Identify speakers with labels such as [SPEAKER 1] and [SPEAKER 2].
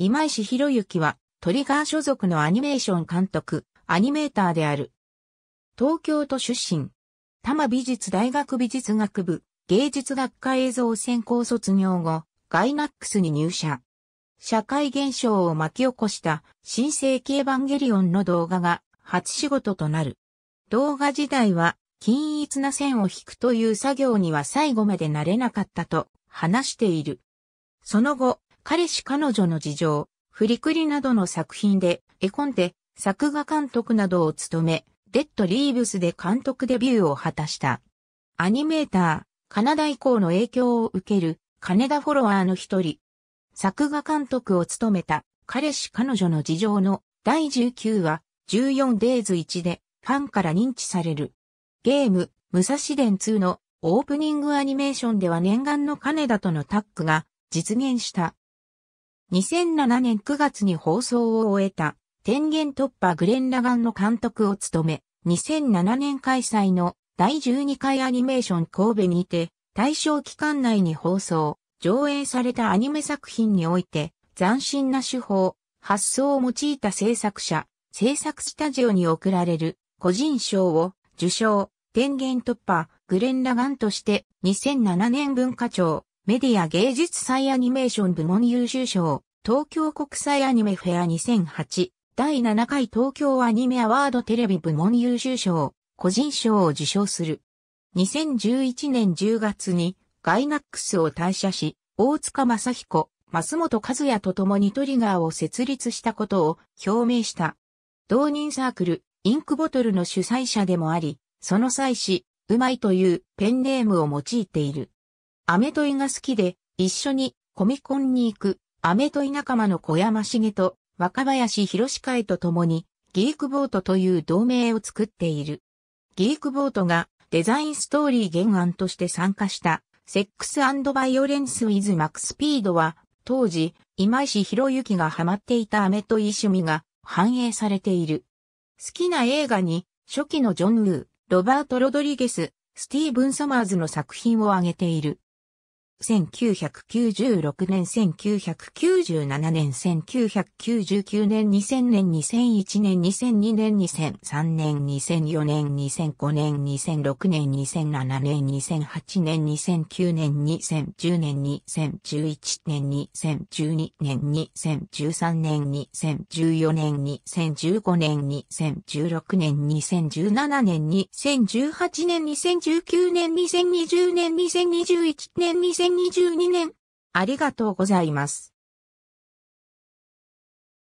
[SPEAKER 1] 今石博之は、トリガー所属のアニメーション監督、アニメーターである。東京都出身。多摩美術大学美術学部、芸術学科映像専攻卒業後、ガイナックスに入社。社会現象を巻き起こした新世紀エヴァンゲリオンの動画が初仕事となる。動画時代は均一な線を引くという作業には最後までなれなかったと話している。その後、彼氏彼女の事情、フリクリなどの作品で、絵コンテ、作画監督などを務め、デッドリーブスで監督デビューを果たした。アニメーター、カナダ以降の影響を受ける、金田フォロワーの一人。作画監督を務めた、彼氏彼女の事情の第19話、14デイズ1で、ファンから認知される。ゲーム、武蔵伝2のオープニングアニメーションでは念願の金田とのタッグが実現した。2007年9月に放送を終えた、天元突破グレン・ラガンの監督を務め、2007年開催の第12回アニメーション神戸にて、対象期間内に放送、上映されたアニメ作品において、斬新な手法、発想を用いた制作者、制作スタジオに贈られる個人賞を受賞、天元突破、グレン・ラガンとして2007年文化庁メディア芸術祭アニメーション部門優秀賞、東京国際アニメフェア2008、第7回東京アニメアワードテレビ部門優秀賞、個人賞を受賞する。2011年10月にガイナックスを退社し、大塚正彦、松本和也と共にトリガーを設立したことを表明した。同人サークル、インクボトルの主催者でもあり、その際し、うまいというペンネームを用いている。アメトイが好きで、一緒にコミコンに行く、アメトイ仲間の小山茂と若林博士会と共に、ギークボートという同盟を作っている。ギークボートがデザインストーリー原案として参加した、セックスバイオレンスウィズマックスピードは、当時、今石博之がハマっていたアメトイ趣味が反映されている。好きな映画に、初期のジョン・ウー、ロバート・ロドリゲス、スティーブン・サマーズの作品を挙げている。1996年、1997年、1999年、2000年、2001年、2002年、2003年、2004年、2005年、2006年、2007年、2008年、2009年、2010年、2011年、2012年、2013年、2014年、2015年、2016年、2017年、2018年、2019年、2020年、2021年、2022年、2022年。ありがとうございます。